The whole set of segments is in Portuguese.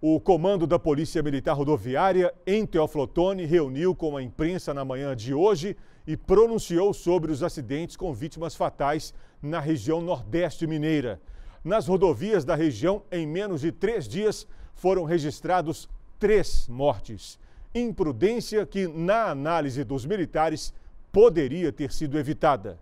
O comando da Polícia Militar Rodoviária em Teoflotone reuniu com a imprensa na manhã de hoje e pronunciou sobre os acidentes com vítimas fatais na região Nordeste Mineira. Nas rodovias da região, em menos de três dias, foram registrados três mortes. Imprudência que, na análise dos militares, poderia ter sido evitada.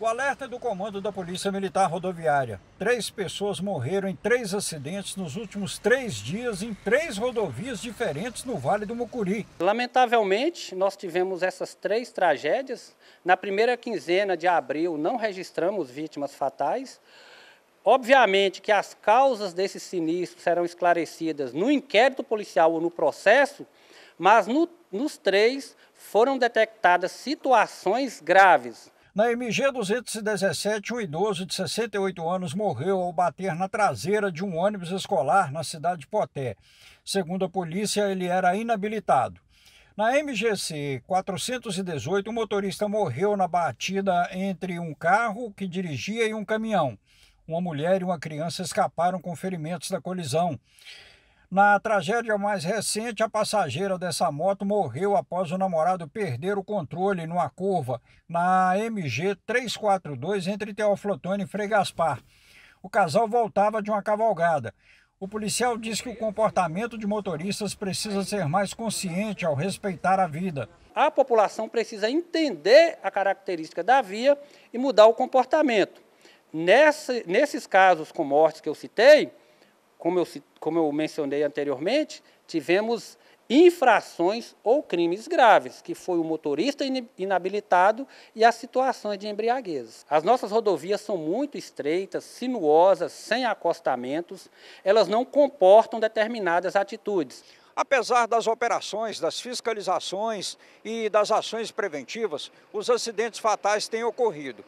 O alerta é do comando da Polícia Militar Rodoviária. Três pessoas morreram em três acidentes nos últimos três dias em três rodovias diferentes no Vale do Mucuri. Lamentavelmente, nós tivemos essas três tragédias. Na primeira quinzena de abril, não registramos vítimas fatais. Obviamente que as causas desses sinistros serão esclarecidas no inquérito policial ou no processo, mas no, nos três foram detectadas situações graves na MG 217, um idoso de 68 anos morreu ao bater na traseira de um ônibus escolar na cidade de Poté. Segundo a polícia, ele era inabilitado. Na MGC 418, o um motorista morreu na batida entre um carro que dirigia e um caminhão. Uma mulher e uma criança escaparam com ferimentos da colisão. Na tragédia mais recente, a passageira dessa moto morreu após o namorado perder o controle numa curva na MG 342 entre Teoflotone e Frei Gaspar. O casal voltava de uma cavalgada. O policial diz que o comportamento de motoristas precisa ser mais consciente ao respeitar a vida. A população precisa entender a característica da via e mudar o comportamento. Nesse, nesses casos com mortes que eu citei, como eu, como eu mencionei anteriormente, tivemos infrações ou crimes graves, que foi o motorista inabilitado e as situações de embriaguez. As nossas rodovias são muito estreitas, sinuosas, sem acostamentos, elas não comportam determinadas atitudes. Apesar das operações, das fiscalizações e das ações preventivas, os acidentes fatais têm ocorrido.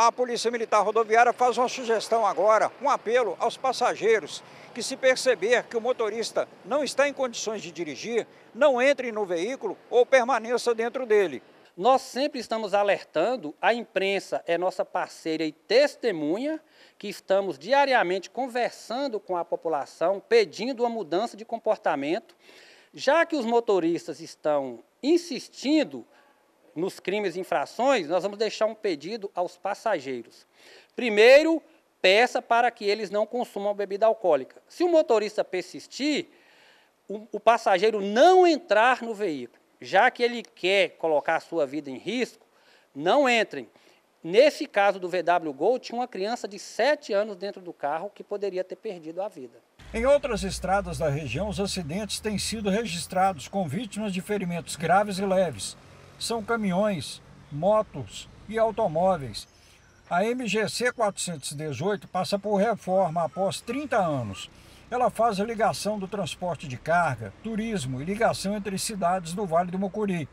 A Polícia Militar Rodoviária faz uma sugestão agora, um apelo aos passageiros que se perceber que o motorista não está em condições de dirigir, não entre no veículo ou permaneça dentro dele. Nós sempre estamos alertando, a imprensa é nossa parceira e testemunha, que estamos diariamente conversando com a população, pedindo uma mudança de comportamento. Já que os motoristas estão insistindo nos crimes e infrações, nós vamos deixar um pedido aos passageiros. Primeiro, peça para que eles não consumam bebida alcoólica. Se o motorista persistir, o, o passageiro não entrar no veículo, já que ele quer colocar a sua vida em risco, não entrem. Nesse caso do VW Gol, tinha uma criança de 7 anos dentro do carro que poderia ter perdido a vida. Em outras estradas da região, os acidentes têm sido registrados com vítimas de ferimentos graves e leves são caminhões, motos e automóveis. A MGC 418 passa por reforma após 30 anos. Ela faz a ligação do transporte de carga, turismo e ligação entre cidades do Vale do Mucuri.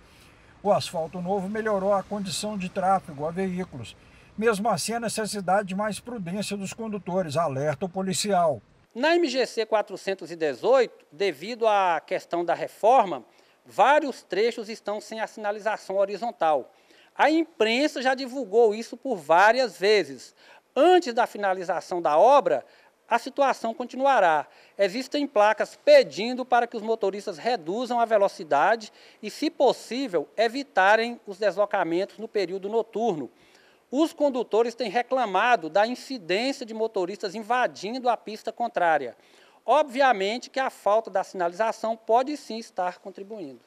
O asfalto novo melhorou a condição de tráfego a veículos. Mesmo assim, a é necessidade de mais prudência dos condutores, alerta o policial. Na MGC 418, devido à questão da reforma, vários trechos estão sem a sinalização horizontal. A imprensa já divulgou isso por várias vezes. Antes da finalização da obra, a situação continuará. Existem placas pedindo para que os motoristas reduzam a velocidade e, se possível, evitarem os deslocamentos no período noturno. Os condutores têm reclamado da incidência de motoristas invadindo a pista contrária. Obviamente que a falta da sinalização pode sim estar contribuindo.